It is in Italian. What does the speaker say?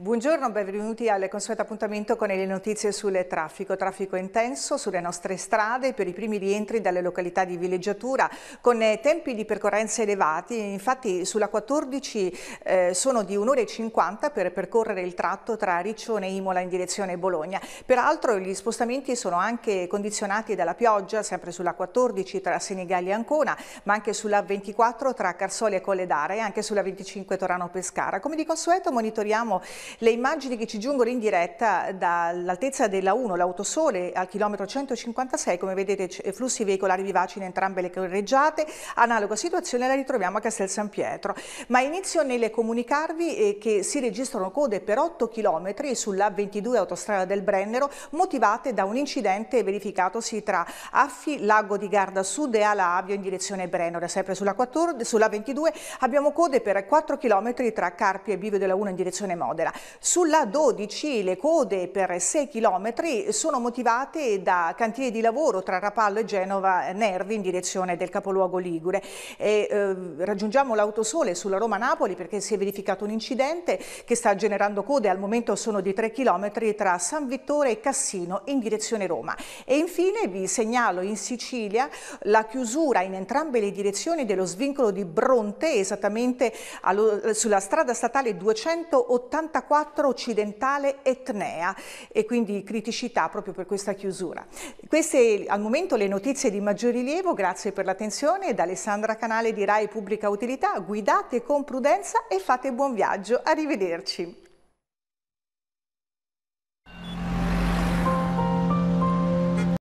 Buongiorno, benvenuti al consueto appuntamento con le notizie sul traffico. Traffico intenso sulle nostre strade per i primi rientri dalle località di villeggiatura con eh, tempi di percorrenza elevati. Infatti sulla 14 eh, sono di 1 ora e 50 per percorrere il tratto tra Riccione e Imola in direzione Bologna. Peraltro gli spostamenti sono anche condizionati dalla pioggia, sempre sulla 14 tra Senigalli e Ancona, ma anche sulla 24 tra Carsoli e Colledare e anche sulla 25 Torano-Pescara. Come di consueto monitoriamo le immagini che ci giungono in diretta dall'altezza della 1, l'autosole al chilometro 156, come vedete eh, flussi veicolari vivaci in entrambe le correggiate, analoga situazione la ritroviamo a Castel San Pietro. Ma inizio nel comunicarvi eh, che si registrano code per 8 km sulla 22 autostrada del Brennero motivate da un incidente verificatosi tra Affi, Lago di Garda Sud e Alavio in direzione Brennero. Sempre sulla, 14, sulla 22 abbiamo code per 4 km tra Carpi e Bivio della 1 in direzione Modena. Sulla 12 le code per 6 km sono motivate da cantieri di lavoro tra Rapallo e Genova Nervi in direzione del capoluogo Ligure. E, eh, raggiungiamo l'autosole sulla Roma-Napoli perché si è verificato un incidente che sta generando code, al momento sono di 3 km tra San Vittore e Cassino in direzione Roma. E infine vi segnalo in Sicilia la chiusura in entrambe le direzioni dello svincolo di Bronte esattamente allo, sulla strada statale 284 4 occidentale Etnea e quindi criticità proprio per questa chiusura. Queste al momento le notizie di maggior rilievo, grazie per l'attenzione, da Alessandra Canale di RAI Pubblica Utilità, guidate con prudenza e fate buon viaggio, arrivederci.